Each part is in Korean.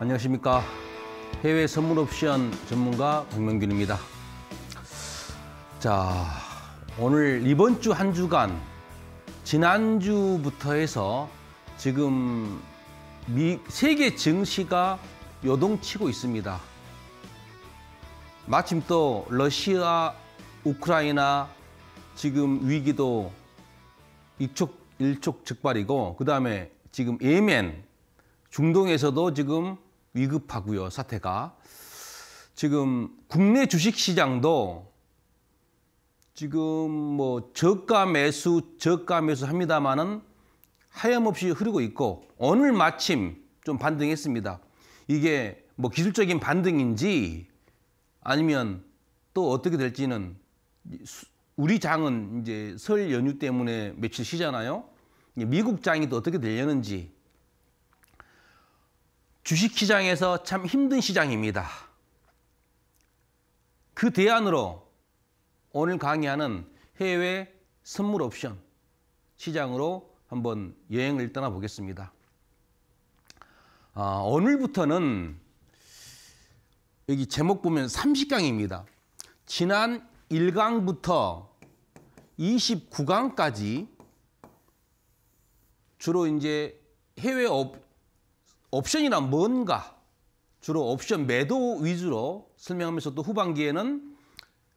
안녕하십니까. 해외 선물 옵션 전문가 박명균입니다. 자, 오늘 이번 주 한 주간 지난주부터 해서 지금 미, 세계 증시가 요동치고 있습니다. 마침 또 러시아, 우크라이나 지금 위기도 일촉, 일촉즉발이고 그다음에 지금 예멘 중동에서도 지금 위급하고요, 사태가. 지금 국내 주식 시장도 지금 뭐 저가 매수, 저가 매수 합니다만은 하염없이 흐르고 있고 오늘 마침 좀 반등했습니다. 이게 뭐 기술적인 반등인지 아니면 또 어떻게 될지는 우리 장은 이제 설 연휴 때문에 며칠 쉬잖아요. 미국 장이 또 어떻게 되려는지 주식시장에서 참 힘든 시장입니다. 그 대안으로 오늘 강의하는 해외 선물 옵션 시장으로 한번 여행을 떠나보겠습니다. 아, 오늘부터는 여기 제목 보면 30강입니다. 지난 1강부터 29강까지 주로 이제 해외 옵션이란 뭔가 주로 옵션 매도 위주로 설명하면서 또 후반기에는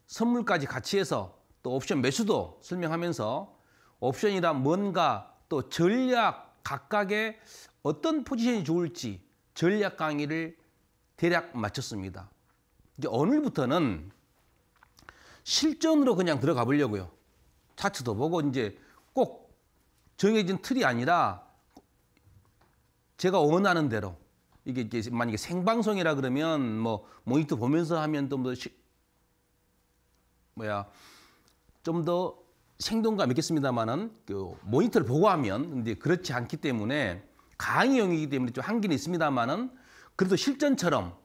선물까지 같이 해서 또 옵션 매수도 설명하면서 옵션이란 뭔가 또 전략 각각의 어떤 포지션이 좋을지 전략 강의를 대략 마쳤습니다. 이제 오늘부터는 실전으로 그냥 들어가 보려고요. 차트도 보고 이제 꼭 정해진 틀이 아니라 제가 원하는 대로 이게, 이제 만약에 생방송이라 그러면 뭐 모니터 보면서 하면 좀 더 뭐 뭐야 좀 더 생동감 있겠습니다만은 그 모니터를 보고 하면 근데 그렇지 않기 때문에 강의용이기 때문에 좀 한계는 있습니다만은 그래도 실전처럼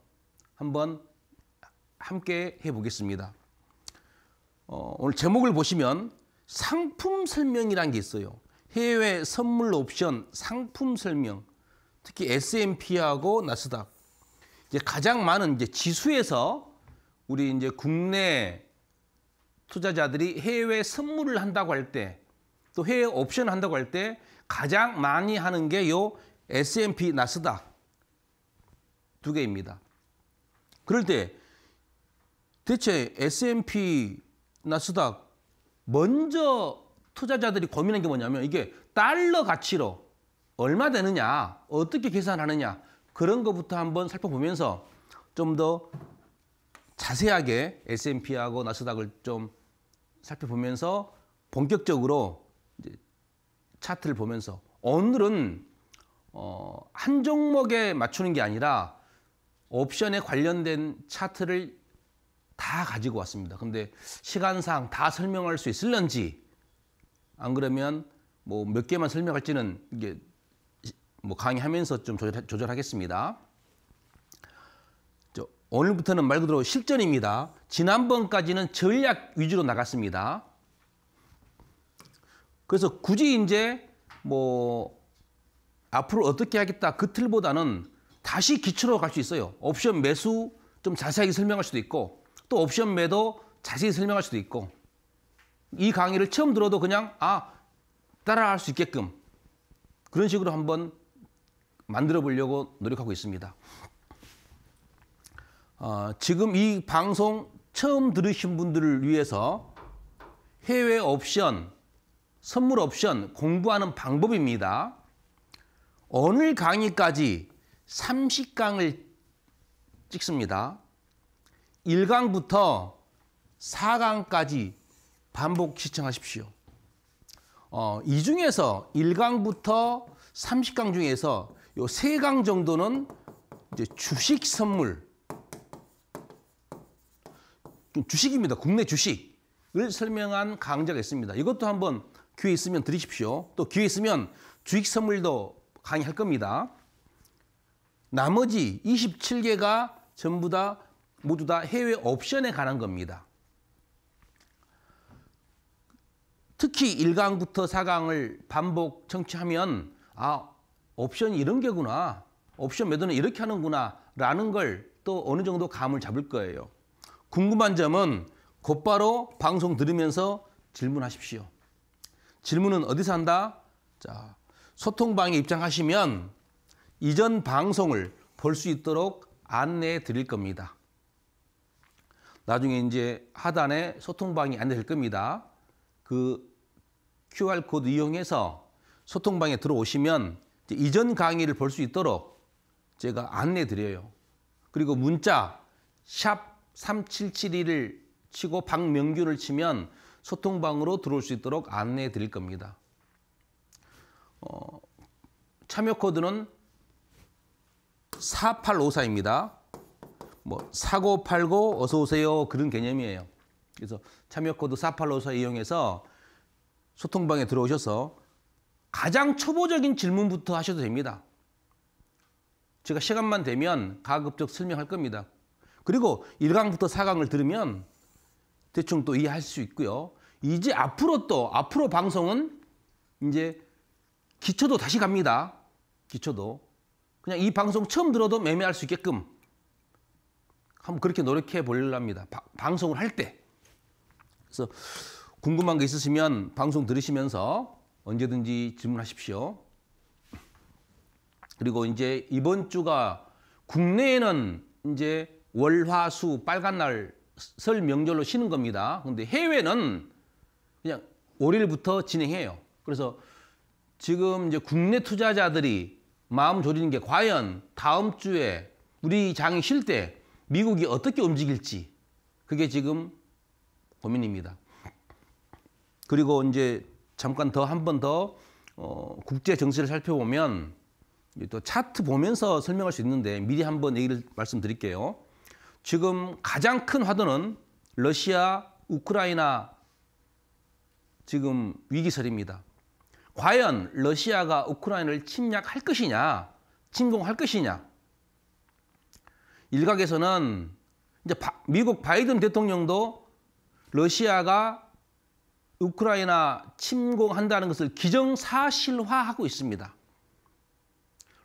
한번 함께 해보겠습니다. 어, 오늘 제목을 보시면 상품 설명이란 게 있어요. 해외 선물 옵션 상품 설명. 특히 S&P하고 나스닥 이제 가장 많은 이제 지수에서 우리 이제 국내 투자자들이 해외 선물을 한다고 할 때 또 해외 옵션 한다고 할 때 가장 많이 하는 게 요 S&P 나스닥 두 개입니다. 그럴 때 대체 S&P 나스닥 먼저 투자자들이 고민한 게 뭐냐면 이게 달러 가치로 얼마 되느냐, 어떻게 계산하느냐 그런 것부터 한번 살펴보면서 좀 더 자세하게 S&P하고 나스닥을 좀 살펴보면서 본격적으로 차트를 보면서 오늘은 어, 한 종목에 맞추는 게 아니라 옵션에 관련된 차트를 다 가지고 왔습니다. 근데 시간상 다 설명할 수 있을런지 안 그러면 뭐 몇 개만 설명할지는 이게 뭐 강의하면서 좀 조절, 하겠습니다 오늘부터는 말 그대로 실전입니다. 지난번까지는 전략 위주로 나갔습니다. 그래서 굳이 이제 뭐 앞으로 어떻게 하겠다 그 틀보다는 다시 기초로 갈 수 있어요. 옵션 매수 좀 자세하게 설명할 수도 있고 또 옵션 매도 자세히 설명할 수도 있고 이 강의를 처음 들어도 그냥 아 따라할 수 있게끔 그런 식으로 한번 만들어 보려고 노력하고 있습니다. 어, 지금 이 방송 처음 들으신 분들을 위해서 해외 옵션, 선물 옵션 공부하는 방법입니다. 오늘 강의까지 30강을 찍습니다. 1강부터 4강까지 반복 시청하십시오. 어, 이 중에서 1강부터 30강 중에서 요세강 정도는 이제 주식 선물 주식입니다. 국내 주식을 설명한 강좌가 있습니다. 이것도 한번 기회 있으면 들으십시오. 또 기회 있으면 주식 선물도 강의할 겁니다. 나머지 27개가 전부 다 모두 다 해외 옵션에 관한 겁니다. 특히 1강부터 4강을 반복 청취하면 아 옵션이 이런 게구나. 옵션 매도는 이렇게 하는구나. 라는 걸 또 어느 정도 감을 잡을 거예요. 궁금한 점은 곧바로 방송 들으면서 질문하십시오. 질문은 어디서 한다? 자, 소통방에 입장하시면 이전 방송을 볼 수 있도록 안내해 드릴 겁니다. 나중에 이제 하단에 소통방이 안내될 겁니다. 그 QR코드 이용해서 소통방에 들어오시면 이전 강의를 볼 수 있도록 제가 안내 드려요. 그리고 문자 샵 3771을 치고 박명균을 치면 소통방으로 들어올 수 있도록 안내해 드릴 겁니다. 어, 참여 코드는 4854입니다. 뭐 사고 팔고 어서 오세요 그런 개념이에요. 그래서 참여 코드 4854 이용해서 소통방에 들어오셔서 가장 초보적인 질문부터 하셔도 됩니다. 제가 시간만 되면 가급적 설명할 겁니다. 그리고 1강부터 4강을 들으면 대충 또 이해할 수 있고요. 이제 앞으로 또 앞으로 방송은 이제 기초도 다시 갑니다. 기초도. 그냥 이 방송 처음 들어도 매매할 수 있게끔 한번 그렇게 노력해 보려합니다. 방송을 할 때. 그래서 궁금한 게 있으시면 방송 들으시면서 언제든지 질문하십시오. 그리고 이제 이번 주가 국내에는 이제 월화수 빨간 날 설 명절로 쉬는 겁니다. 근데 해외는 그냥 월요일부터 진행해요. 그래서 지금 이제 국내 투자자들이 마음 졸이는 게 과연 다음 주에 우리 장이 쉴 때 미국이 어떻게 움직일지 그게 지금 고민입니다. 그리고 이제 잠깐 더 한 번더 어, 국제 정세를 살펴보면 또 차트 보면서 설명할 수 있는데 미리 한 번 얘기를 말씀드릴게요. 지금 가장 큰 화두는 러시아, 우크라이나 지금 위기설입니다. 과연 러시아가 우크라이나를 침략할 것이냐, 침공할 것이냐. 일각에서는 이제 바, 미국 바이든 대통령도 러시아가 우크라이나 침공한다는 것을 기정사실화하고 있습니다.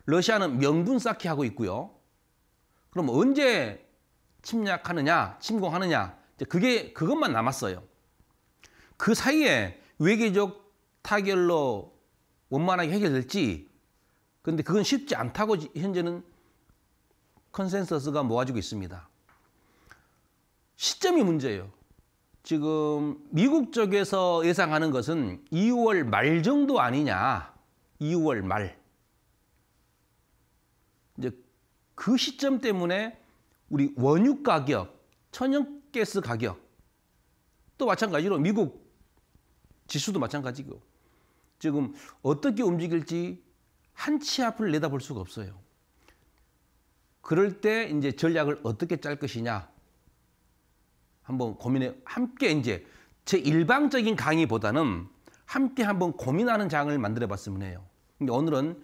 러시아는 명분 쌓기 하고 있고요. 그럼 언제 침략하느냐, 침공하느냐, 그게 그것만 남았어요. 그 사이에 외교적 타결로 원만하게 해결될지, 근데 그건 쉽지 않다고 현재는 컨센서스가 모아지고 있습니다. 시점이 문제예요. 지금 미국 쪽에서 예상하는 것은 2월 말 정도 아니냐. 2월 말. 이제 그 시점 때문에 우리 원유 가격, 천연가스 가격 또 마찬가지로 미국 지수도 마찬가지고 지금 어떻게 움직일지 한 치 앞을 내다볼 수가 없어요. 그럴 때 이제 전략을 어떻게 짤 것이냐 한번 고민해 함께 이제 제 일방적인 강의보다는 함께 한번 고민하는 장을 만들어 봤으면 해요. 근데 오늘은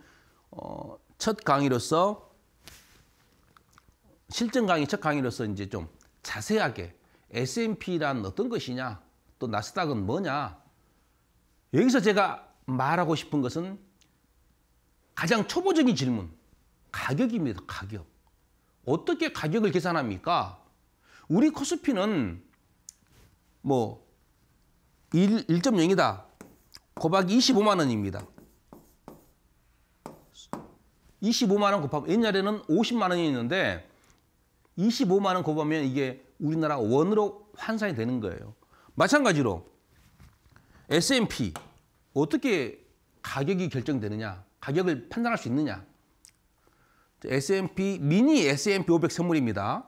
어, 첫 강의로서 실전 강의 첫 강의로서 이제 좀 자세하게 S&P란 어떤 것이냐 또 나스닥은 뭐냐 여기서 제가 말하고 싶은 것은 가장 초보적인 질문 가격입니다 가격 어떻게 가격을 계산합니까 우리 코스피는 뭐 1, 0이다 곱하기 25만 원입니다. 25만 원 곱하면 옛날에는 50만 원이었는데 25만 원 곱하면 이게 우리나라 원으로 환산이 되는 거예요. 마찬가지로 S&P 어떻게 가격이 결정되느냐 가격을 판단할 수 있느냐 S&P 미니 S&P 500 선물입니다.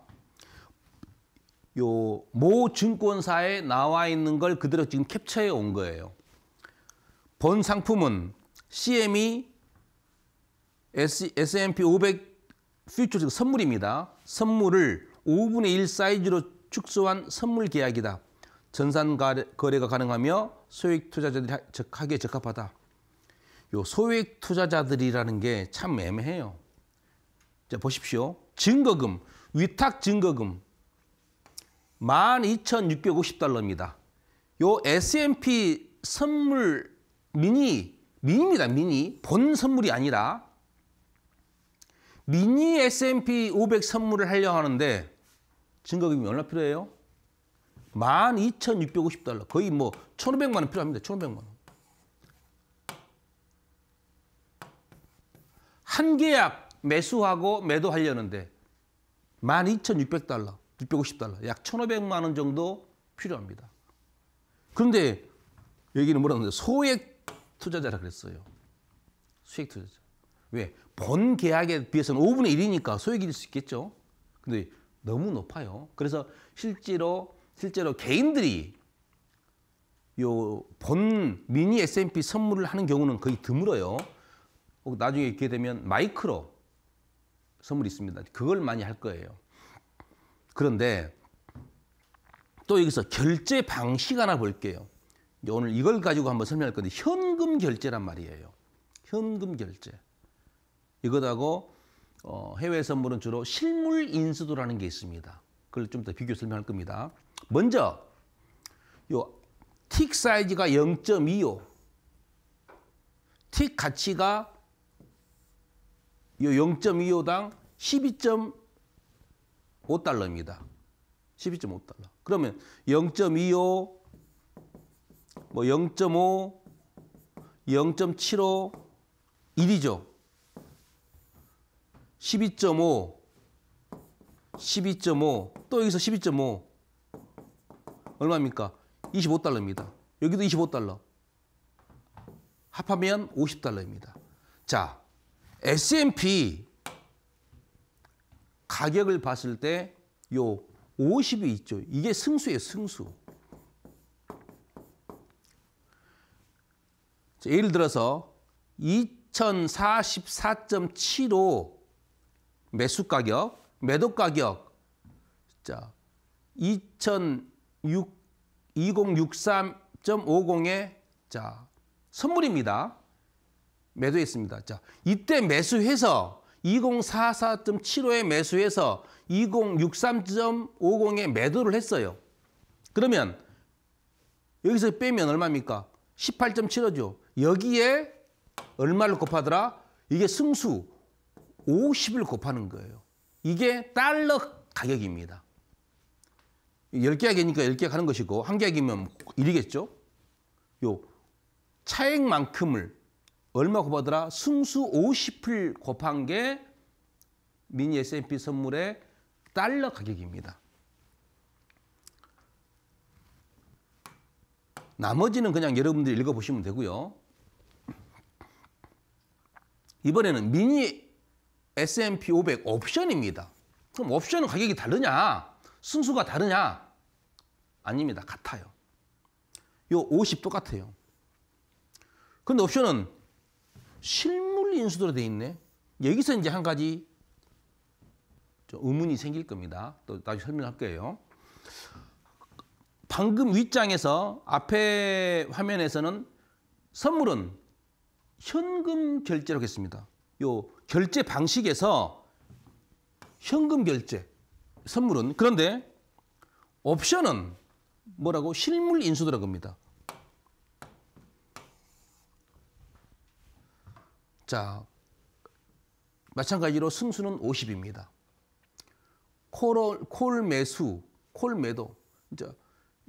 요모 증권사에 나와 있는 걸 그대로 지금 캡처해 온 거예요. 본 상품은 CME S&P 500 퓨처 즉 선물입니다. 선물을 5분의 1 사이즈로 축소한 선물 계약이다. 전산 거래가 가능하며 소액 투자자들이 하기 적합하다. 요 소액 투자자들이라는 게 참 애매해요. 자 보십시오. 증거금, 위탁 증거금 12,650달러입니다. 요 S&P 선물 미니, 미니입니다. 미니. 본 선물이 아니라 미니 S&P 500 선물을 하려 하는데 증거금이 얼마 필요해요? 12,650달러. 거의 뭐 1,500만 원 필요합니다. 1,500만 원. 한 계약 매수하고 매도하려는데 12,600달러. 650달러, 약 1,500만 원 정도 필요합니다. 그런데 여기는 뭐라 하는데 소액 투자자라 그랬어요. 수익 투자자. 왜? 본 계약에 비해서는 5분의 1이니까 소액일 수 있겠죠. 근데 너무 높아요. 그래서 실제로 실제로 개인들이 요 본 미니 S&P 선물을 하는 경우는 거의 드물어요. 나중에 있게 되면 마이크로 선물이 있습니다. 그걸 많이 할 거예요. 그런데 또 여기서 결제 방식 하나 볼게요. 오늘 이걸 가지고 한번 설명할 건데 현금 결제란 말이에요. 현금 결제. 이것하고 어, 해외 선물은 주로 실물 인수도라는 게 있습니다. 그걸 좀 더 비교 설명할 겁니다. 먼저 요틱 사이즈가 0.25, 틱 가치가 요 0.25당 5달러입니다. 12.5달러. 그러면 0.25, 뭐 0.5, 0.75, 1이죠. 12.5, 12.5, 또 여기서 12.5. 얼마입니까? 25달러입니다. 여기도 25달러. 합하면 50달러입니다. 자, S&P 가격을 봤을 때요 50이 있죠. 이게 승수예요, 승수. 자, 예를 들어서 2044.75 매수 가격, 매도 가격. 자, 2006 2063.50에 자, 선물입니다. 매도했습니다. 자, 이때 매수해서 2044.75에 매수해서 2063.50에 매도를 했어요. 그러면 여기서 빼면 얼마입니까? 18.75죠. 여기에 얼마를 곱하더라? 이게 승수 50을 곱하는 거예요. 이게 달러 가격입니다. 10개 하기니까 10개 하는 것이고 1개 하기면 1이겠죠. 요 차액만큼을 얼마 곱하더라? 승수 50을 곱한 게 미니 S&P 선물의 달러 가격입니다. 나머지는 그냥 여러분들이 읽어보시면 되고요. 이번에는 미니 S&P 500 옵션입니다. 그럼 옵션은 가격이 다르냐? 승수가 다르냐? 아닙니다. 같아요. 요50 똑같아요. 근데 옵션은 실물 인수도로 돼 있네. 여기서 이제 한 가지 의문이 생길 겁니다. 또 다시 설명할게요. 방금 윗장에서 앞에 화면에서는 선물은 현금 결제라 했습니다. 요 결제 방식에서 현금 결제, 선물은 그런데 옵션은 뭐라고 실물 인수도라고 합니다. 자, 마찬가지로 승수는 50입니다. 콜, 콜 매수, 콜 매도.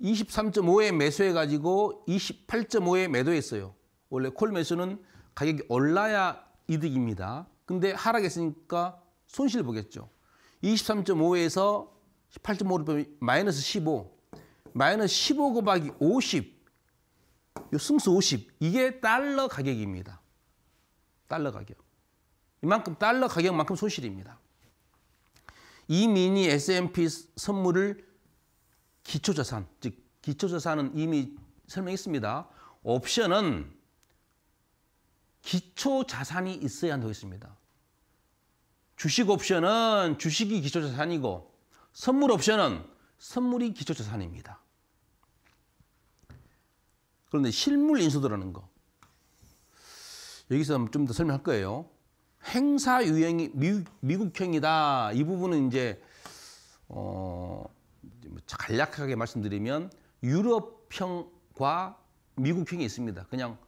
23.5에 매수해가지고 28.5에 매도했어요. 원래 콜 매수는 가격이 올라야 이득입니다. 근데 하락했으니까 손실 보겠죠. 23.5에서 18.5를 빼면 마이너스 15, 마이너스 15 곱하기 50, 요 승수 50, 이게 달러 가격입니다. 달러 가격. 이만큼 달러 가격만큼 손실입니다. 이 미니 S&P 선물을 기초자산, 즉 기초자산은 이미 설명했습니다. 옵션은 기초자산이 있어야 한다고 했습니다. 주식 옵션은 주식이 기초자산이고 선물 옵션은 선물이 기초자산입니다. 그런데 실물 인수도라는 거. 여기서 좀 더 설명할 거예요. 행사 유형이 미, 국형이다이 부분은 이제 어, 뭐 간략하게 말씀드리면 유럽형과 미국형이 있습니다. 그냥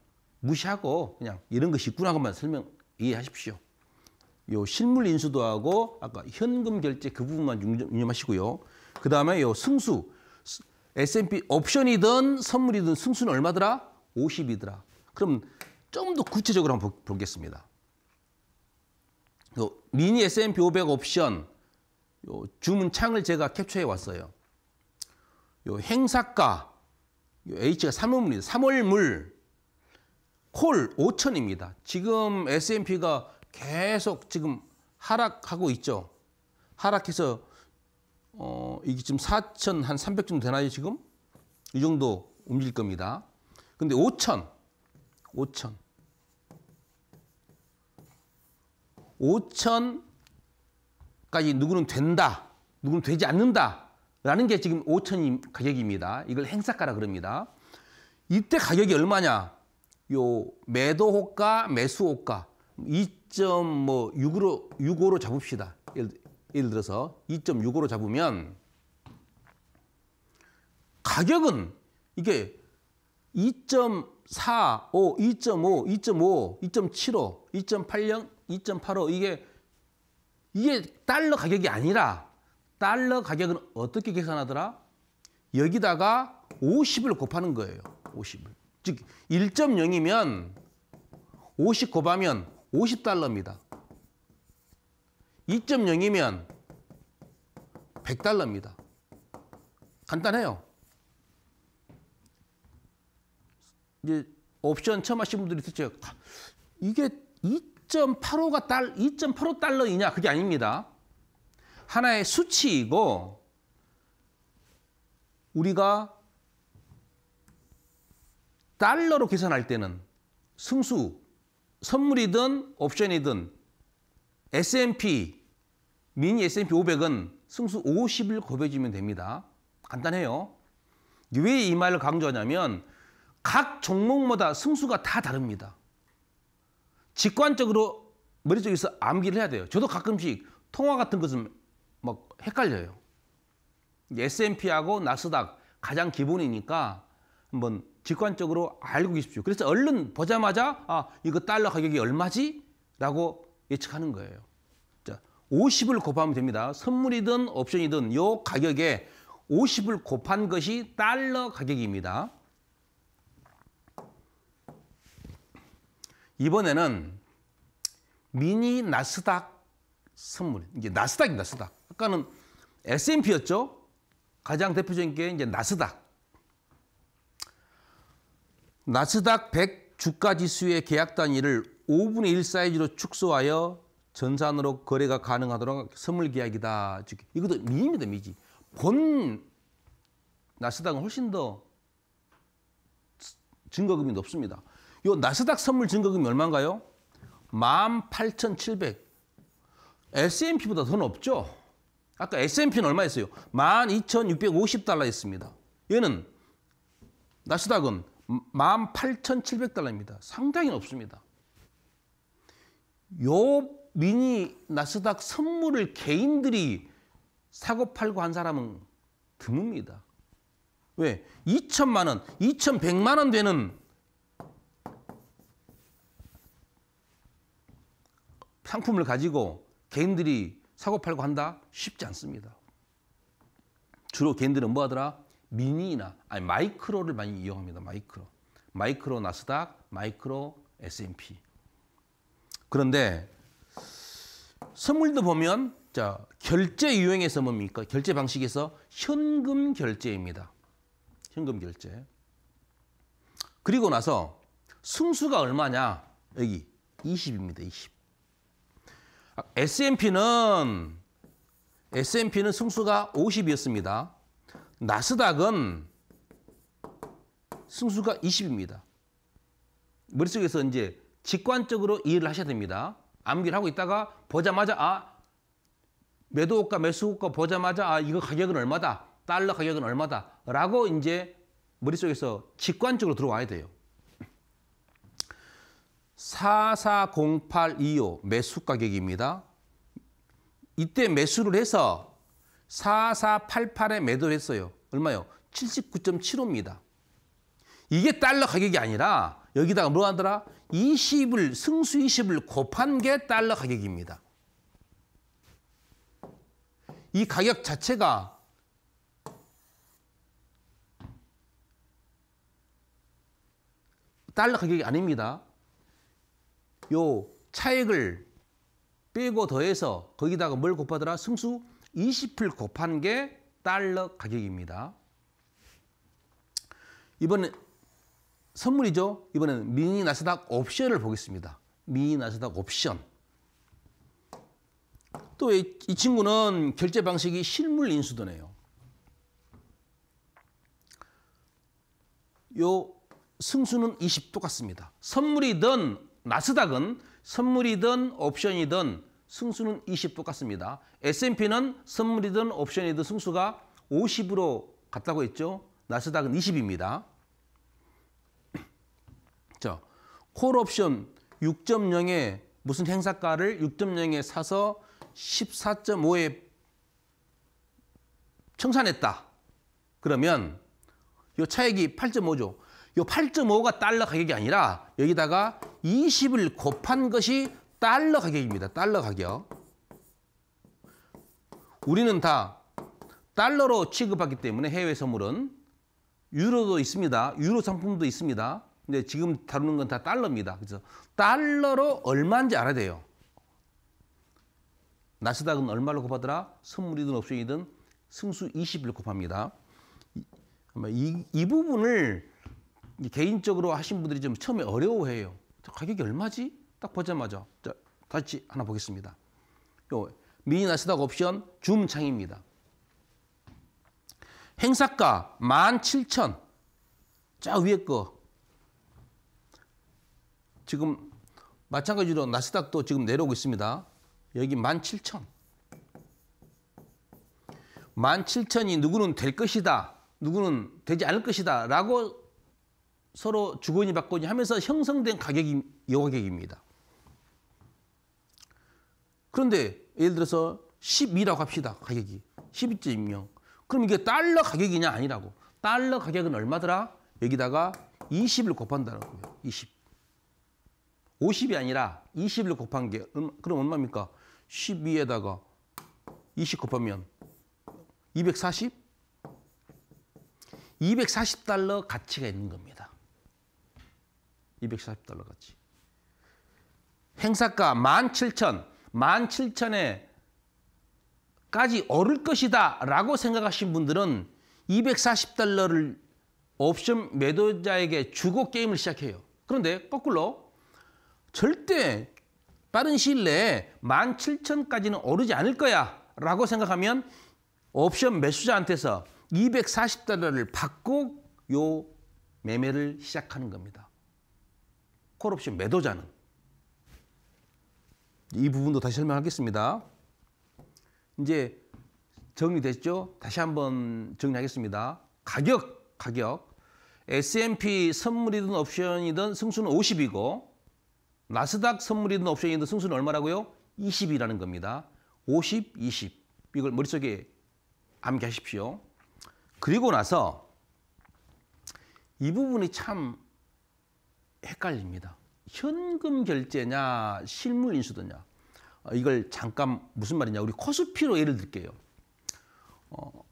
무시하고 그냥 이런 것이 있구나만 설명 이해하십시오. 요 실물 인수도하고 아까 현금 결제 그 부분만 유념하시고요. 그 다음에 요 승수 S&P 옵션이든 선물이든 승수는 얼마더라? 50이더라. 그럼 좀더 구체적으로 한번 보겠습니다. 요 미니 S&P 500 옵션 요 주문 창을 제가 캡처해 왔어요. 요 행사가 요 H가 3월물입니다. 3월물 콜 5천입니다. 지금 S&P가 계속 지금 하락하고 있죠. 하락해서 어 이게 지금 4천 한300정 되나요 지금? 이 정도 움직일 겁니다. 근데 5천 5천 5천까지 누구는 된다, 누구는 되지 않는다. 라는 게 지금 5천 가격입니다. 이걸 행사가라 그럽니다. 이때 가격이 얼마냐? 요 매도 호가, 매수 호가 2.6으로 6으로 잡읍시다. 예를, 예를 들어서 2.6으로 잡으면 가격은 이게 2.45, 2.5, 2.5, 2.75, 2.80, 2.85 이게 이게 달러 가격이 아니라 달러 가격은 어떻게 계산하더라? 여기다가 50을 곱하는 거예요. 50을. 즉 1.0이면 50 곱하면 50달러입니다. 2.0이면 100달러입니다. 간단해요. 이제 옵션 처음 하신 분들이 듣죠. 이게 2.85가 달2.85 달러이냐 그게 아닙니다. 하나의 수치이고 우리가 달러로 계산할 때는 승수 선물이든 옵션이든 S&P 미니 S&P 500은 승수 50을 곱해주면 됩니다. 간단해요. 왜 이 말을 강조하냐면 각 종목마다 승수가 다 다릅니다. 직관적으로 머릿속에서 암기를 해야 돼요. 저도 가끔씩 통화 같은 것은 막 헷갈려요. S&P하고 나스닥 가장 기본이니까 한번 직관적으로 알고 계십시오. 그래서 얼른 보자마자 아 이거 달러 가격이 얼마지? 라고 예측하는 거예요. 자, 50을 곱하면 됩니다. 선물이든 옵션이든 요 가격에 50을 곱한 것이 달러 가격입니다. 이번에는 미니 나스닥 선물. 이게 나스닥이 나스닥. 아까는 S&P였죠. 가장 대표적인 게 이제 나스닥. 나스닥 100 주가 지수의 계약 단위를 5분의 1 사이즈로 축소하여 전산으로 거래가 가능하도록 선물 계약이다. 즉 이것도 미입니다, 미지. 본 나스닥은 훨씬 더 증거금이 높습니다. 요 나스닥 선물 증거금이 얼마인가요? 18,700. S&P보다 더 높죠? 아까 S&P는 얼마였어요? 12,650달러였습니다. 얘는 나스닥은 18,700달러입니다. 상당히 높습니다. 요 미니 나스닥 선물을 개인들이 사고 팔고 한 사람은 드뭅니다. 왜? 2천만 원, 2,100만 원 되는 상품을 가지고 개인들이 사고 팔고 한다? 쉽지 않습니다. 주로 개인들은 뭐 하더라? 미니나 아니 마이크로를 많이 이용합니다. 마이크로. 마이크로 나스닥, 마이크로 S&P. 그런데 선물도 보면 자, 결제 유형에서 뭡니까? 결제 방식에서 현금 결제입니다. 현금 결제. 그리고 나서 승수가 얼마냐? 여기 20입니다. 20. S&P는 S&P는 승수가 50이었습니다. 나스닥은 승수가 20입니다. 머릿속에서 이제 직관적으로 이해를 하셔야 됩니다. 암기를 하고 있다가 보자마자 아 매도가 매수가 보자마자 아 이거 가격은 얼마다 달러 가격은 얼마다 라고 이제 머릿속에서 직관적으로 들어와야 돼요. 440825 매수 가격입니다. 이때 매수를 해서 4488에 매도를 했어요. 얼마요? 79.75입니다. 이게 달러 가격이 아니라 여기다가 뭐 하더라? 20을 승수 20을 곱한 게 달러 가격입니다. 이 가격 자체가 달러 가격이 아닙니다. 요 차액을 빼고 더해서 거기다가 뭘 곱하더라? 승수 20을 곱한 게 달러 가격입니다. 이번에 선물이죠. 이번에 미니 나스닥 옵션을 보겠습니다. 미니 나스닥 옵션. 또 이 친구는 결제 방식이 실물 인수도네요. 요 승수는 20 똑같습니다. 선물이든 나스닥은 선물이든 옵션이든 승수는 20 똑같습니다. S&P는 선물이든 옵션이든 승수가 50으로 같다고 했죠. 나스닥은 20입니다. 자, 콜옵션 6.0에 무슨 행사가를 6.0에 사서 14.5에 청산했다. 그러면 이 차액이 8.5죠. 이 8.5가 달러 가격이 아니라 여기다가 20을 곱한 것이 달러 가격입니다. 달러 가격. 우리는 다 달러로 취급하기 때문에 해외 선물은 유로도 있습니다. 유로 상품도 있습니다. 근데 지금 다루는 건 다 달러입니다. 그래서 달러로 얼마인지 알아야 돼요. 나스닥은 얼마로 곱하더라? 선물이든 옵션이든 승수 20을 곱합니다. 이, 이 부분을 개인적으로 하신 분들이 좀 처음에 어려워해요. 가격이 얼마지? 딱 보자마자 자, 다시 하나 보겠습니다. 요 미니 나스닥 옵션 줌 창입니다. 행사가 17,000. 자 위에 거. 지금 마찬가지로 나스닥도 지금 내려오고 있습니다. 여기 17,000. 17,000이 누구는 될 것이다. 누구는 되지 않을 것이다. 라고 서로 주거니 받거니 하면서 형성된 가격이 여가격입니다. 그런데 예를 들어서 12라고 합시다. 가격이. 12.0. 그럼 이게 달러 가격이냐 아니라고. 달러 가격은 얼마더라? 여기다가 20을 곱한다는 거예요. 20. 50이 아니라 20을 곱한 게 음, 그럼 얼마입니까? 12에다가 20 곱하면 240? 240달러 가치가 있는 겁니다. 240달러까지. 행사가 17,000, 17,000에까지 오를 것이다 라고 생각하신 분들은 240달러를 옵션 매도자에게 주고 게임을 시작해요. 그런데 거꾸로 절대 빠른 시일 내에 17,000까지는 오르지 않을 거야 라고 생각하면 옵션 매수자한테서 240달러를 받고 요 매매를 시작하는 겁니다. 콜옵션 매도자는 이 부분도 다시 설명하겠습니다. 이제 정리됐죠? 다시 한번 정리하겠습니다. 가격, 가격. S&P 선물이든 옵션이든 승수는 50이고 나스닥 선물이든 옵션이든 승수는 얼마라고요? 20이라는 겁니다. 50, 20. 이걸 머릿속에 암기하십시오. 그리고 나서 이 부분이 참 헷갈립니다. 현금 결제냐 실물 인수도냐 어, 이걸 잠깐 무슨 말이냐 우리 코스피로 예를 들게요. 어,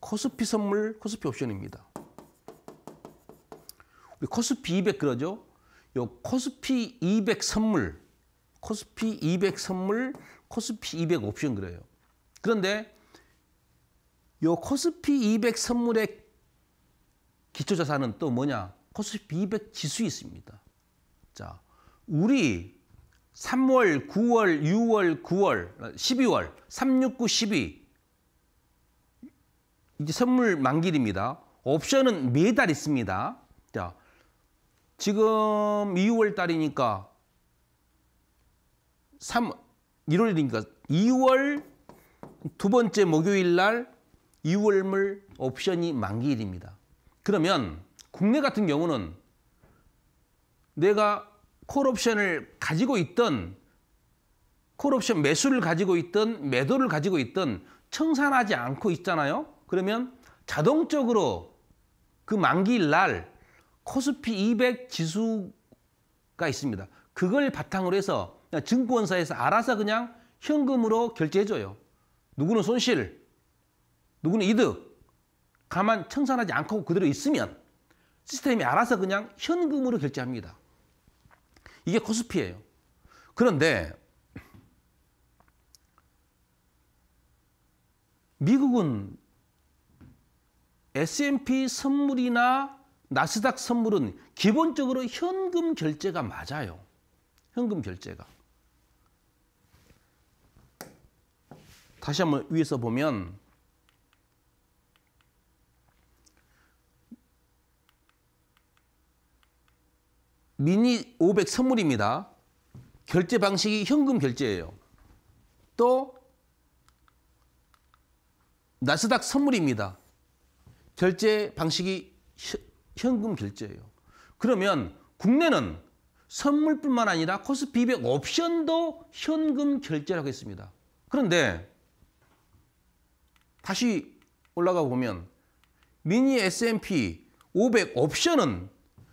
코스피 선물 코스피 옵션입니다. 우리 코스피 200 그러죠? 요 코스피 200 선물 코스피 200 선물 코스피 200 옵션 그래요. 그런데 요 코스피 200 선물의 기초자산은 또 뭐냐? 코스피 200 지수 있습니다. 자, 우리 3월, 9월, 6월, 9월, 12월, 369, 12 이제 선물 만기입니다. 옵션은 매달 있습니다. 자, 지금 2월 달이니까 3, 1월이니까 2월 두 번째 목요일 날 2월물 옵션이 만기일입니다. 그러면 국내 같은 경우는 내가 콜옵션을 가지고 있던 콜옵션 매수를 가지고 있던 매도를 가지고 있던 청산하지 않고 있잖아요. 그러면 자동적으로 그 만기일 날 코스피 200 지수가 있습니다. 그걸 바탕으로 해서 증권사에서 알아서 그냥 현금으로 결제해줘요. 누구는 손실, 누구는 이득, 가만 청산하지 않고 그대로 있으면 시스템이 알아서 그냥 현금으로 결제합니다. 이게 코스피예요. 그런데 미국은 S&P 선물이나 나스닥 선물은 기본적으로 현금 결제가 맞아요. 현금 결제가. 다시 한번 위에서 보면 미니 500 선물입니다. 결제 방식이 현금 결제예요. 또 나스닥 선물입니다. 결제 방식이 현금 결제예요. 그러면 국내는 선물뿐만 아니라 코스피 200 옵션도 현금 결제라고 했습니다. 그런데 다시 올라가 보면 미니 S&P 500 옵션은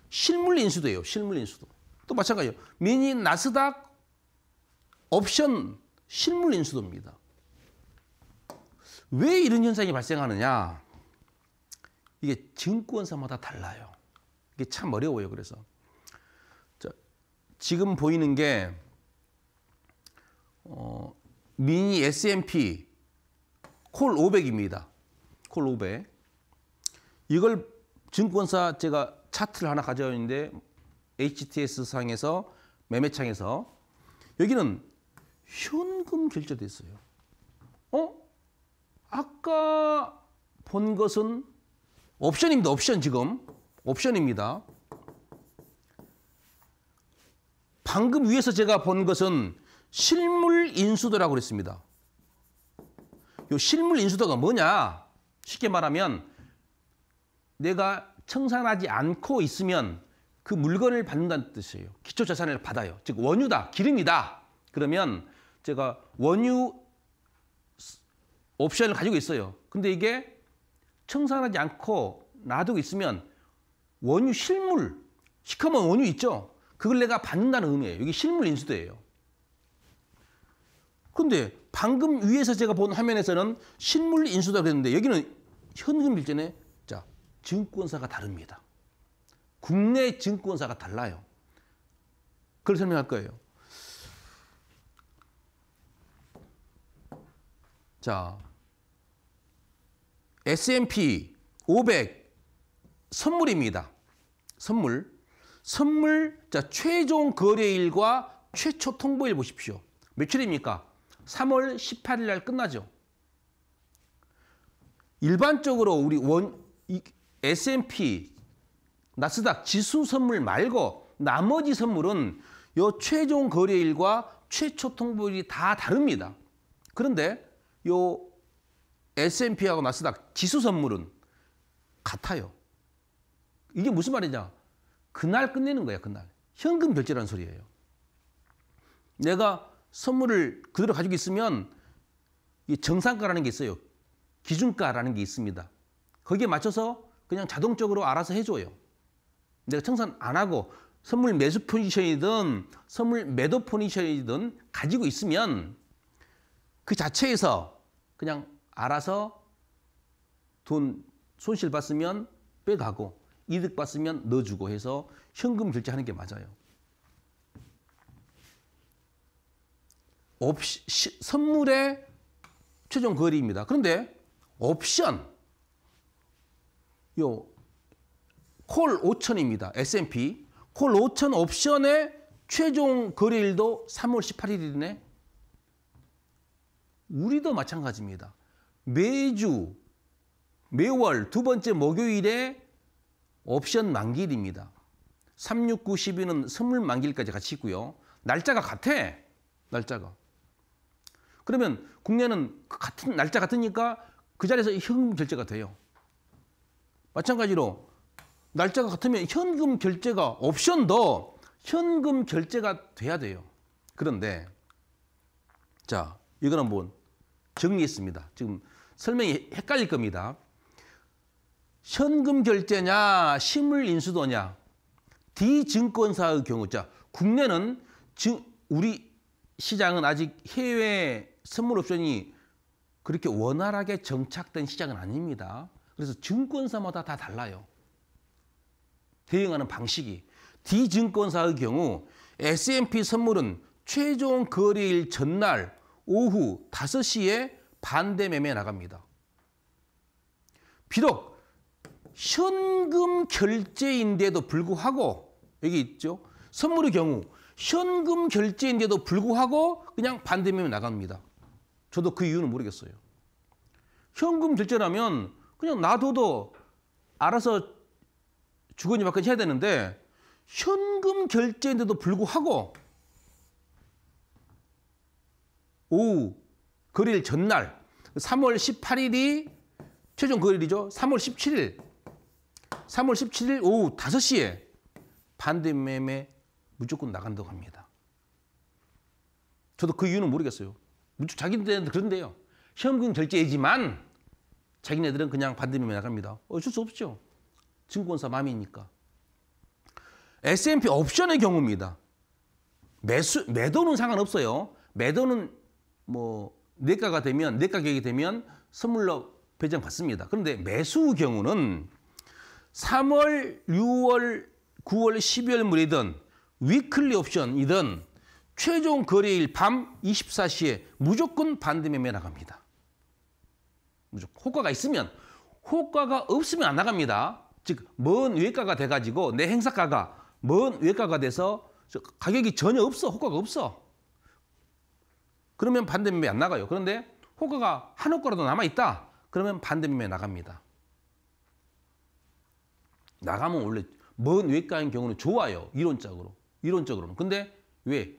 실물 인수도예요. 실물 인수도. 또 마찬가지예요. 미니 나스닥 옵션 실물 인수도입니다. 왜 이런 현상이 발생하느냐? 이게 증권사마다 달라요. 이게 참 어려워요. 그래서 자, 지금 보이는 게 어, 미니 S&P 콜 500입니다. 콜 500. 이걸 증권사 제가 차트를 하나 가져왔는데 HTS 상에서 매매창에서 여기는 현금 결제도 있어요. 어? 아까 본 것은 옵션입니다. 옵션 지금. 옵션입니다. 방금 위에서 제가 본 것은 실물 인수도라고 그랬습니다. 요 실물 인수도가 뭐냐? 쉽게 말하면 내가 청산하지 않고 있으면 그 물건을 받는다는 뜻이에요. 기초자산을 받아요. 즉 원유다, 기름이다. 그러면 제가 원유 옵션을 가지고 있어요. 근데 이게 청산하지 않고 놔두고 있으면 원유 실물, 시커먼 원유 있죠? 그걸 내가 받는다는 의미예요. 이게 실물 인수도예요. 근데 방금 위에서 제가 본 화면에서는 실물 인수도 그랬는데 여기는 현금 일전에 증권사가 다릅니다. 국내 증권사가 달라요. 그걸 설명할 거예요. 자, S&P 500 선물입니다. 선물. 선물 자 최종 거래일과 최초 통보일 보십시오. 며칠입니까? 3월 18일 날 끝나죠. 일반적으로 우리 원 이, S&P, 나스닥 지수 선물 말고 나머지 선물은 요 최종 거래일과 최초 통보일이 다 다릅니다. 그런데 요 S&P하고 나스닥 지수 선물은 같아요. 이게 무슨 말이냐? 그날 끝내는 거야, 그날. 현금 결제라는 소리예요. 내가 선물을 그대로 가지고 있으면 이 정상가라는 게 있어요. 기준가라는 게 있습니다. 거기에 맞춰서 그냥 자동적으로 알아서 해줘요. 내가 청산 안 하고 선물 매수 포지션이든 선물 매도 포지션이든 가지고 있으면 그 자체에서 그냥 알아서 돈 손실 봤으면 빼가고 이득 봤으면 넣어주고 해서 현금 결제하는 게 맞아요. 옵시, 선물의 최종 거리입니다. 그런데 옵션, 요콜 5천입니다. S&P. 콜 5천 옵션의 최종 거래일도 3월 18일이네. 우리도 마찬가지입니다. 매주 매월 두 번째 목요일에 옵션 만기일입니다. 369, 12는 선물 만기일까지 같이 있고요. 날짜가 같아. 날짜가. 그러면 국내는 같은 날짜 같으니까 그 자리에서 현금 결제가 돼요. 마찬가지로 날짜가 같으면 현금 결제가 옵션도 현금 결제가 돼야 돼요. 그런데 자 이걸 한번 정리했습니다. 지금 설명이 헷갈릴 겁니다. 현금 결제냐 실물 인수도냐 디증권사의 경우 자 국내는 즉 우리 시장은 아직 해외 선물 옵션이 그렇게 원활하게 정착된 시장은 아닙니다. 그래서 증권사마다 다 달라요. 대응하는 방식이. D증권사의 경우 S&P 선물은 최종 거래일 전날 오후 5시에 반대 매매 나갑니다. 비록 현금 결제인데도 불구하고 여기 있죠. 선물의 경우 현금 결제인데도 불구하고 그냥 반대매매 나갑니다. 저도 그 이유는 모르겠어요. 현금 결제라면 그냥 놔둬도 알아서 주거니 받거 해야 되는데 현금 결제인데도 불구하고 오후 거래일 전날 3월 18일이 최종 거래일이죠. 3월 17일 3월 17일 오후 5시에 반대매매 무조건 나간다고 합니다. 저도 그 이유는 모르겠어요. 무조건 자기들한테 그런데요. 현금 결제이지만 자기네들은 그냥 반대면 나갑니다. 어쩔 수 없죠. 증권사 맘이니까. S&P 옵션의 경우입니다. 매수, 매도는 상관없어요. 매도는 뭐 내가가 되면 내 가격이 되면 선물로 배정 받습니다. 그런데 매수 경우는 3월, 6월, 9월, 12월 물이든 위클리 옵션이든 최종 거래일 밤 24시에 무조건 반대매매 나갑니다. 호가가 있으면 호가가 없으면 안 나갑니다. 즉 먼 외가가 돼가지고 내 행사가가 먼 외가가 돼서 가격이 전혀 없어 호가가 없어. 그러면 반대 매매 안 나가요. 그런데 호가가 한 호가라도 남아 있다. 그러면 반대 매매 나갑니다. 나가면 원래 먼 외가인 경우는 좋아요. 이론적으로 이론적으로는 근데 왜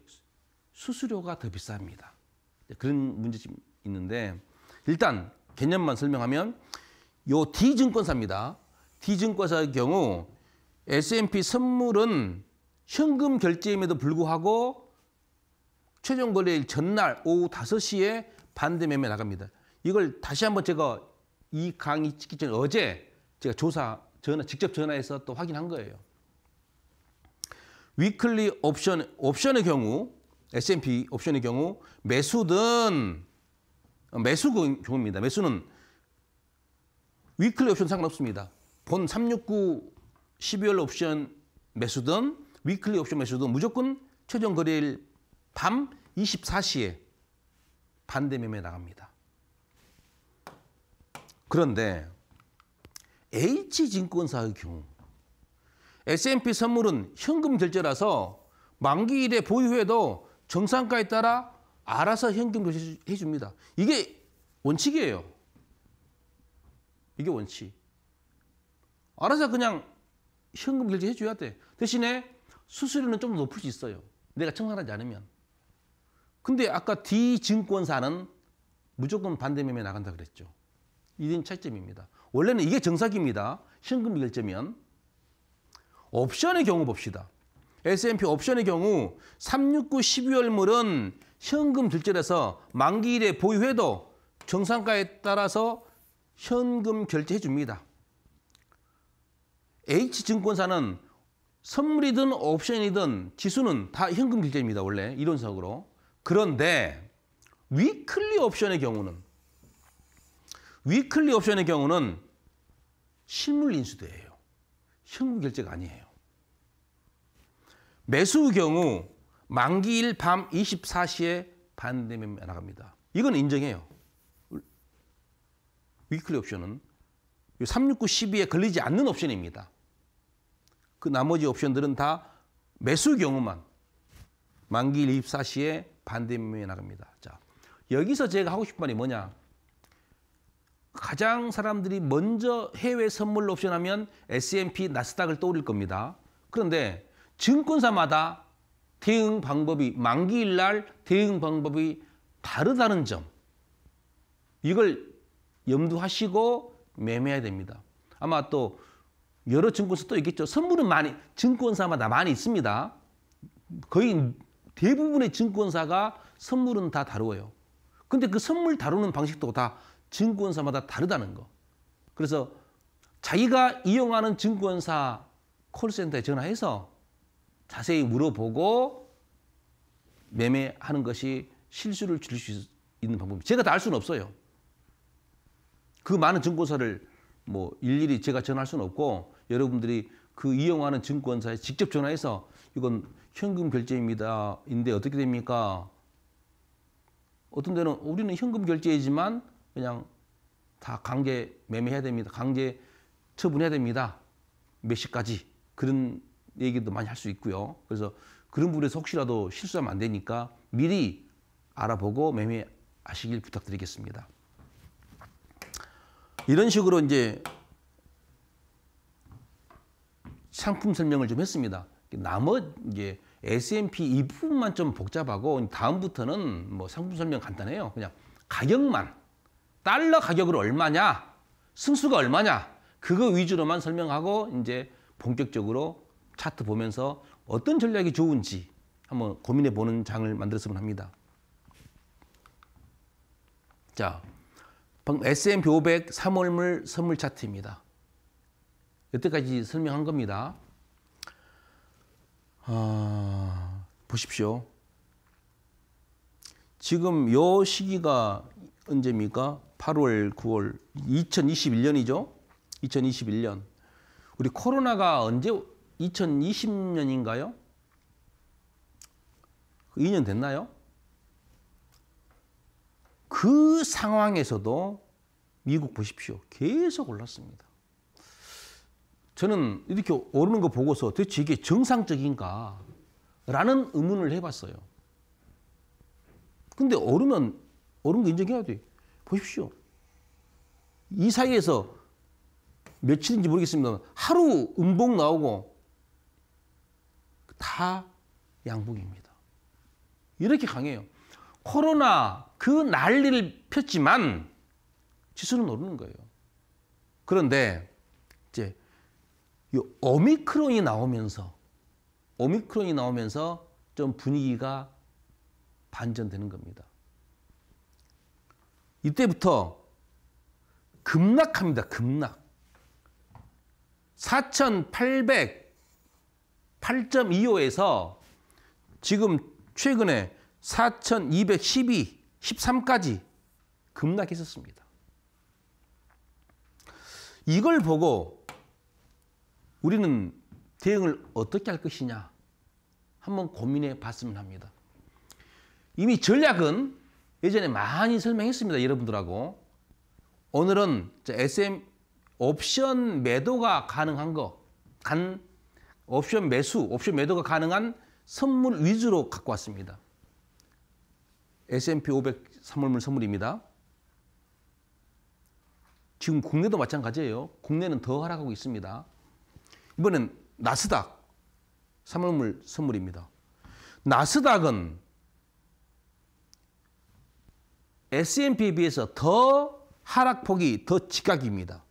수수료가 더 비쌉니다. 그런 문제점이 있는데 일단 개념만 설명하면 요 D 증권사입니다. D 증권사의 경우 S&P 선물은 현금 결제임에도 불구하고 최종 거래일 전날 오후 5시에 반대 매매 나갑니다. 이걸 다시 한번 제가 이 강의 찍기 전에 어제 제가 조사 전화 직접 전화해서 또 확인한 거예요. 위클리 옵션 옵션의 경우 S&P 옵션의 경우 매수든 어, 매수 그 경우입니다. 매수는 위클리 옵션 상관없습니다. 본 369 12월 옵션 매수든 위클리 옵션 매수든 무조건 최종 거래일 밤 24시에 반대 매매 나갑니다. 그런데 H증권사의 경우 S&P 선물은 현금 결제라서 만기일에 보유해도 정상가에 따라 알아서 현금 교체해 줍니다. 이게 원칙이에요. 이게 원칙. 알아서 그냥 현금 결제해 줘야 돼. 대신에 수수료는 좀 높을 수 있어요. 내가 청산하지 않으면. 근데 아까 D증권사는 무조건 반대매매 나간다 그랬죠. 이런 차이점입니다. 원래는 이게 정상입니다. 현금 결제면. 옵션의 경우 봅시다. S&P 옵션의 경우 369 12월물은 현금 결제해서 만기일에 보유해도 정상가에 따라서 현금 결제해 줍니다. H증권사는 선물이든 옵션이든 지수는 다 현금 결제입니다. 원래 이론적으로. 그런데 위클리 옵션의 경우는 위클리 옵션의 경우는 실물 인수도예요. 현금 결제가 아니에요. 매수 경우 만기일 밤 24시에 반대면 나갑니다. 이건 인정해요. 위클리 옵션은 369, 12에 걸리지 않는 옵션입니다. 그 나머지 옵션들은 다 매수 경우만 만기일 24시에 반대면에 나갑니다. 자, 여기서 제가 하고 싶은 말이 뭐냐. 가장 사람들이 먼저 해외 선물 옵션 하면 S&P, 나스닥을 떠올릴 겁니다. 그런데 증권사마다 대응 방법이 만기일 날 대응 방법이 다르다는 점 이걸 염두하시고 매매해야 됩니다. 아마 또 여러 증권사 또 있겠죠. 선물은 많이 증권사마다 많이 있습니다. 거의 대부분의 증권사가 선물은 다 다루어요. 근데 그 선물 다루는 방식도 다 증권사마다 다르다는 거. 그래서 자기가 이용하는 증권사 콜센터에 전화해서 자세히 물어보고 매매하는 것이 실수를 줄일 수 있는 방법입니다. 제가 다 알 수는 없어요. 그 많은 증권사를 뭐 일일이 제가 전할 수는 없고 여러분들이 그 이용하는 증권사에 직접 전화해서 이건 현금 결제입니다. 인데 어떻게 됩니까? 어떤 데는 우리는 현금 결제이지만 그냥 다 강제 매매해야 됩니다. 강제 처분해야 됩니다. 몇 시까지. 그런 얘기도 많이 할 수 있고요. 그래서 그런 부분에서 혹시라도 실수하면 안 되니까 미리 알아보고 매매하시길 부탁드리겠습니다. 이런 식으로 이제 상품 설명을 좀 했습니다. 나머지 이제 S&P 이 부분만 좀 복잡하고 다음부터는 뭐 상품 설명 간단해요. 그냥 가격만 달러 가격을 얼마냐 승수가 얼마냐 그거 위주로만 설명하고 이제 본격적으로 차트 보면서 어떤 전략이 좋은지 한번 고민해 보는 장을 만들었으면 합니다. 자, 방금 SM 0 3월물 선물 차트입니다. 여태까지 설명한 겁니다. 아, 보십시오. 지금 요 시기가 언제입니까? 8월, 9월, 2021년이죠? 2021년. 우리 코로나가 언제 2020년인가요? 2년 그 됐나요? 그 상황에서도 미국 보십시오. 계속 올랐습니다. 저는 이렇게 오르는 거 보고서 대체 이게 정상적인가? 라는 의문을 해봤어요. 근데 오르면 오른 거 인정해야 돼. 보십시오. 이 사이에서 며칠인지 모르겠습니다만 하루 음봉 나오고 다 양복입니다. 이렇게 강해요. 코로나 그 난리를 폈지만 지수는 오르는 거예요. 그런데 이제 이 오미크론이 나오면서 오미크론이 나오면서 좀 분위기가 반전되는 겁니다. 이때부터 급락합니다. 급락. 8.25에서 지금 최근에 4,212, 13까지 급락했었습니다. 이걸 보고 우리는 대응을 어떻게 할 것이냐 한번 고민해 봤으면 합니다. 이미 전략은 예전에 많이 설명했습니다. 여러분들하고. 오늘은 SM 옵션 매도가 가능한 거, 간 옵션 매수, 옵션 매도가 가능한 선물 위주로 갖고 왔습니다. S&P 500 3월물 선물입니다. 지금 국내도 마찬가지예요. 국내는 더 하락하고 있습니다. 이번엔 나스닥 3월물 선물입니다. 나스닥은 S&P에 비해서 더 하락폭이 더 직각입니다.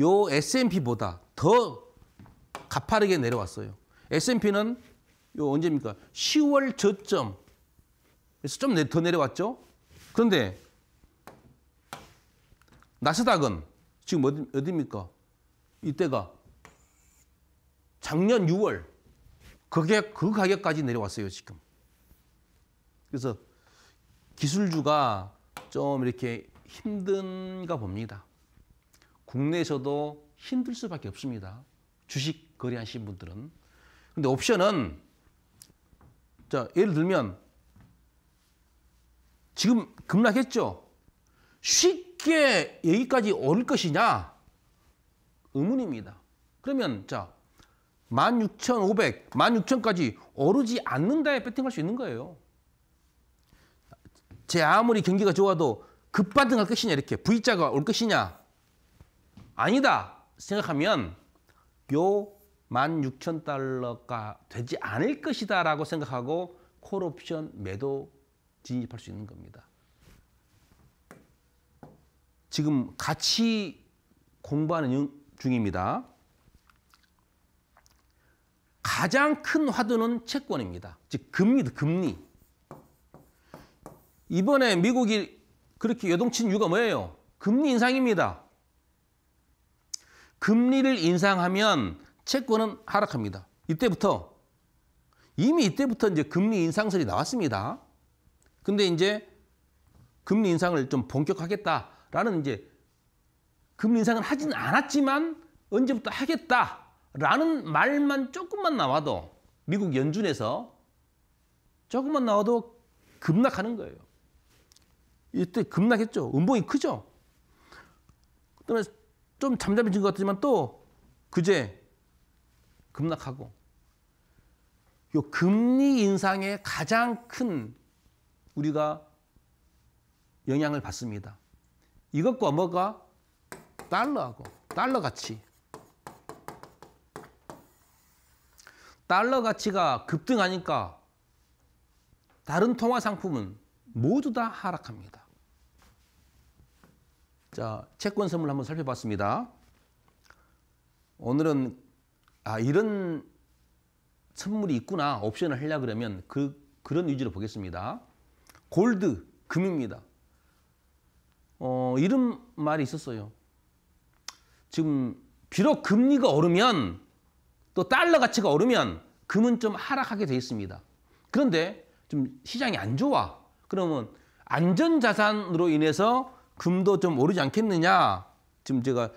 요 S&P보다 더 가파르게 내려왔어요. S&P는 요 언제입니까? 10월 저점. 그서좀 더 내려왔죠. 그런데 나스닥은 지금 어디, 어디입니까? 이때가 작년 6월 그게 그 가격까지 내려왔어요 지금. 그래서 기술주가 좀 이렇게 힘든가 봅니다. 국내에서도 힘들 수밖에 없습니다. 주식 거래하신 분들은. 근데 옵션은 자, 예를 들면 지금 급락했죠. 쉽게 여기까지 올 것이냐? 의문입니다. 그러면 자, 16,500, 16,000까지 오르지 않는다에 배팅할 수 있는 거예요. 제 아무리 경기가 좋아도 급반등할 것이냐 이렇게 V자가 올 것이냐 아니다 생각하면 요 16,000달러가 되지 않을 것이다 라고 생각하고 콜옵션 매도 진입할 수 있는 겁니다. 지금 같이 공부하는 중입니다. 가장 큰 화두는 채권입니다. 즉 금리도 금리. 이번에 미국이 그렇게 여동친 이유가 뭐예요? 금리 인상입니다. 금리를 인상하면 채권은 하락합니다. 이때부터 이미 이때부터 이제 금리 인상설이 나왔습니다. 근데 이제 금리 인상을 좀 본격하겠다라는 이제 금리 인상은 하진 않았지만 언제부터 하겠다라는 말만 조금만 나와도 미국 연준에서 조금만 나와도 급락하는 거예요. 이때 급락했죠. 음봉이 크죠. 그다음에 좀 잠잠해진 것 같지만 또 그제 급락하고 요 금리 인상에 가장 큰 우리가 영향을 받습니다. 이것과 뭐가 달러하고 달러 가치. 달러 가치가 급등하니까 다른 통화 상품은 모두 다 하락합니다. 자, 채권 선물 한번 살펴봤습니다. 오늘은 아 이런 선물이 있구나 옵션을 하려 그러면 그 그런 위주로 보겠습니다. 골드 금입니다. 어 이런 말이 있었어요. 지금 비록 금리가 오르면 또 달러 가치가 오르면 금은 좀 하락하게 돼 있습니다. 그런데 좀 시장이 안 좋아. 그러면 안전자산으로 인해서 금도 좀 오르지 않겠느냐. 지금 제가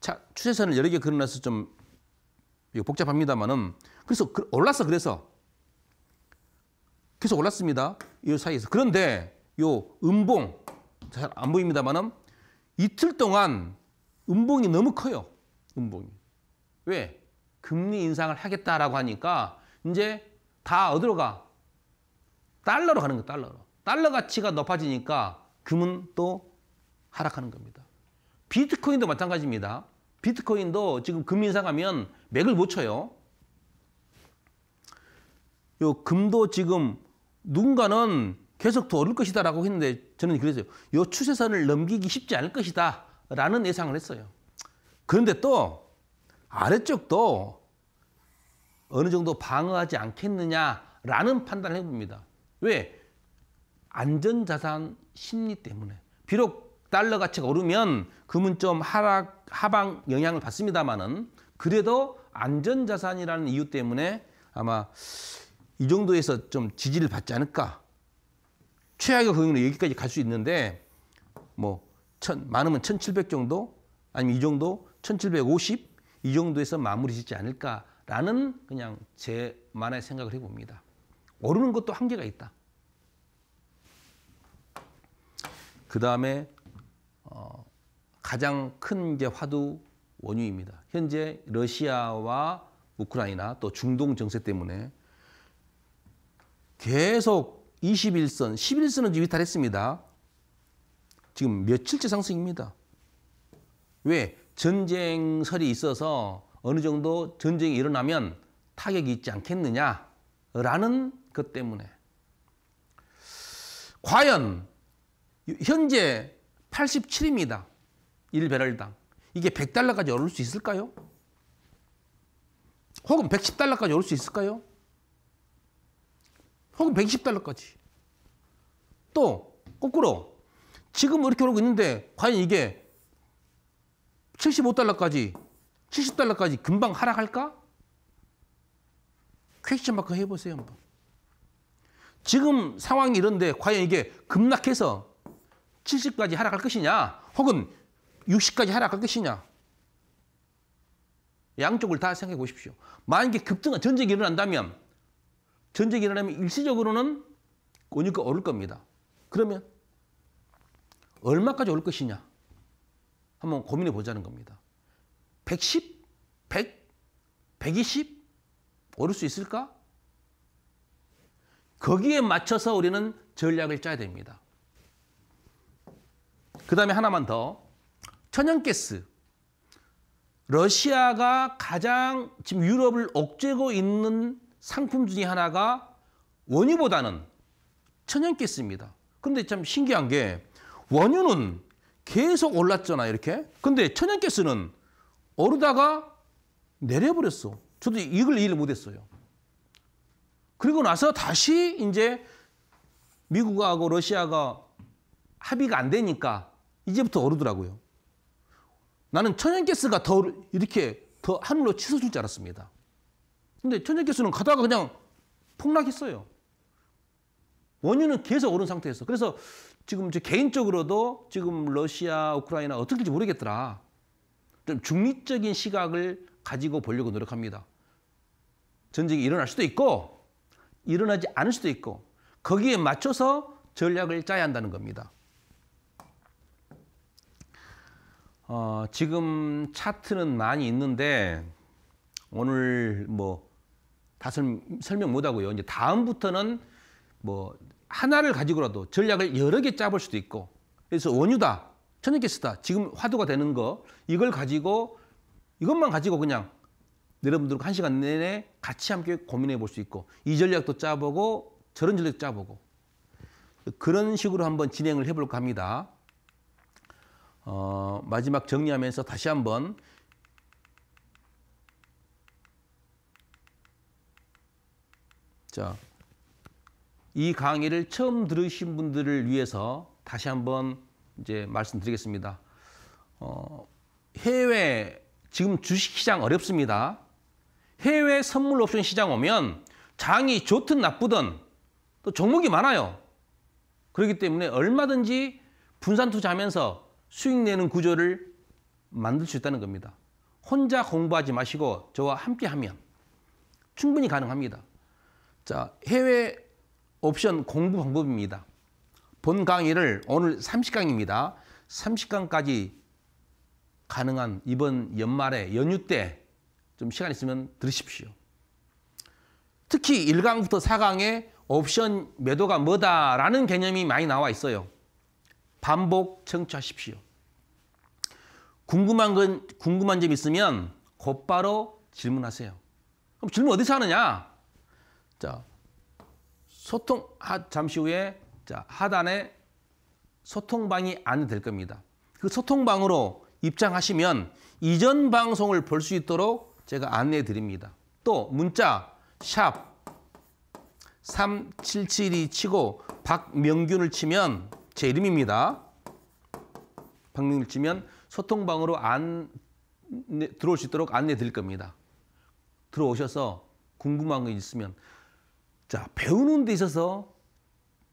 차, 추세선을 여러 개 그려놔서 좀 복잡합니다만은 그래서 그, 올랐어 그래서 계속 올랐습니다 이 사이에서 그런데 요 음봉 잘 안 보입니다만은 이틀 동안 음봉이 너무 커요 음봉이 왜 금리 인상을 하겠다라고 하니까 이제 다 어디로 가 달러로 가는 거 달러로 달러 가치가 높아지니까 금은 또 하락하는 겁니다. 비트코인도 마찬가지입니다. 비트코인도 지금 금리 인상하면 맥을 못 쳐요. 요 금도 지금 누군가는 계속 더 오를 것이다라고 했는데 저는 그랬어요 추세선을 넘기기 쉽지 않을 것이다라는 예상을 했어요. 그런데 또 아래쪽도 어느 정도 방어하지 않겠느냐라는 판단을 해봅니다. 왜? 안전자산 심리 때문에. 비록 달러 가치가 오르면 금은좀 그 하락 하방 영향을 받습니다만은 그래도 안전자산이라는 이유 때문에 아마 이 정도에서 좀 지지를 받지 않을까. 최악의 경으로 여기까지 갈 수 있는데 뭐 천, 많으면 천칠백 정도 아니면 이 정도 천칠백오십 이 정도에서 마무리 짓지 않을까라는 그냥 제만의 생각을 해봅니다. 오르는 것도 한계가 있다. 그 다음에 어, 가장 큰 게 화두 원유입니다. 현재 러시아와 우크라이나 또 중동 정세 때문에 계속 21선, 11선은 위탈했습니다. 지금 며칠째 상승입니다. 왜? 전쟁설이 있어서 어느 정도 전쟁이 일어나면 타격이 있지 않겠느냐라는 것 때문에 과연 현재 87입니다. 1배럴당. 이게 100달러까지 오를 수 있을까요? 혹은 110달러까지 오를 수 있을까요? 혹은 120달러까지. 또 거꾸로 지금 이렇게 오르고 있는데 과연 이게 75달러까지 70달러까지 금방 하락할까? 퀘스천 마크 해보세요 한번. 지금 상황이 이런데 과연 이게 급락해서 70까지 하락할 것이냐 혹은 60까지 하락할 것이냐 양쪽을 다 생각해 보십시오. 만약에 급등한 전쟁이 일어난다면 전쟁이 일어나면 일시적으로는 원유가 오를 겁니다. 그러면 얼마까지 올 것이냐 한번 고민해 보자는 겁니다. 110, 100, 120 오를 수 있을까? 거기에 맞춰서 우리는 전략을 짜야 됩니다. 그 다음에 하나만 더. 천연가스. 러시아가 가장 지금 유럽을 억제고 있는 상품 중에 하나가 원유보다는 천연가스입니다. 근데 참 신기한 게 원유는 계속 올랐잖아 이렇게. 근데 천연가스는 오르다가 내려버렸어. 저도 이걸 이해를 못했어요. 그리고 나서 다시 이제 미국하고 러시아가 합의가 안 되니까 이제부터 오르더라고요. 나는 천연가스가 더 이렇게 더 하늘로 치솟을 줄 알았습니다. 근데 천연가스는 가다가 그냥 폭락했어요. 원유는 계속 오른 상태에서 그래서 지금 제 개인적으로도 지금 러시아, 우크라이나 어떻게 될지 모르겠더라. 좀 중립적인 시각을 가지고 보려고 노력합니다. 전쟁이 일어날 수도 있고 일어나지 않을 수도 있고 거기에 맞춰서 전략을 짜야 한다는 겁니다. 어, 지금 차트는 많이 있는데 오늘 뭐다 설명 못 하고요. 이제 다음부터는 뭐 하나를 가지고라도 전략을 여러 개 짜볼 수도 있고 그래서 원유다, 천연가스다, 지금 화두가 되는 거 이걸 가지고 이것만 가지고 그냥 여러분들과 한 시간 내내 같이 함께 고민해 볼 수 있고 이 전략도 짜보고 저런 전략도 짜보고 그런 식으로 한번 진행을 해볼까 합니다. 어, 마지막 정리하면서 다시 한번 자, 이 강의를 처음 들으신 분들을 위해서 다시 한번 이제 말씀드리겠습니다. 어, 해외 지금 주식시장 어렵습니다. 해외 선물 옵션 시장 오면 장이 좋든 나쁘든 또 종목이 많아요. 그렇기 때문에 얼마든지 분산 투자하면서 수익 내는 구조를 만들 수 있다는 겁니다. 혼자 공부하지 마시고 저와 함께 하면 충분히 가능합니다. 자, 해외 옵션 공부 방법입니다. 본 강의를 오늘 30강입니다. 30강까지 가능한 이번 연말에 연휴 때 좀 시간 있으면 들으십시오. 특히 1강부터 4강에 옵션 매도가 뭐다라는 개념이 많이 나와 있어요. 반복 청취하십시오. 궁금한 건 궁금한 점 있으면 곧바로 질문하세요. 그럼 질문 어디서 하느냐? 자, 소통 하, 잠시 후에 자, 하단에 소통방이 안에 될 겁니다. 그 소통방으로 입장하시면 이전 방송을 볼 수 있도록 제가 안내해 드립니다. 또 문자 샵3772 치고 박명균을 치면 제 이름입니다. 박명균을 치면 소통방으로 안 들어올 수 있도록 안내 드릴 겁니다. 들어오셔서 궁금한 거 있으면 자 배우는 데 있어서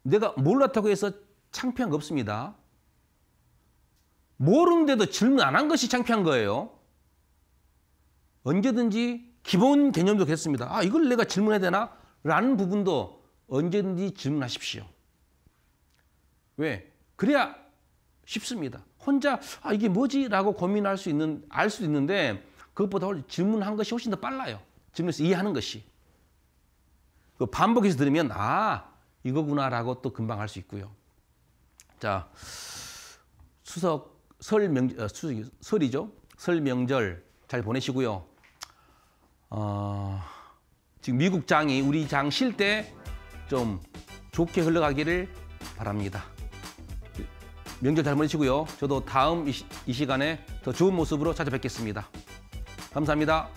내가 몰랐다고 해서 창피한 거 없습니다. 모르는데도 질문 안 한 것이 창피한 거예요. 언제든지 기본 개념도 그습니다아 이걸 내가 질문해야 되나? 라는 부분도 언제든지 질문하십시오. 왜? 그래야 쉽습니다. 혼자 아 이게 뭐지라고 고민할 수 있는 알 수 있는데 그것보다 질문한 것이 훨씬 더 빨라요. 질문해서 이해하는 것이. 그 반복해서 들으면 아 이거구나라고 또 금방 할 수 있고요. 자 추석 설 명, 어, 추석, 설이죠. 설 명절 잘 보내시고요. 어, 지금 미국 장이 우리 장 쉴 때 좀 좋게 흘러가기를 바랍니다. 명절 잘 보내시고요. 저도 다음 이, 시, 간에더 좋은 모습으로 찾아뵙겠습니다. 감사합니다.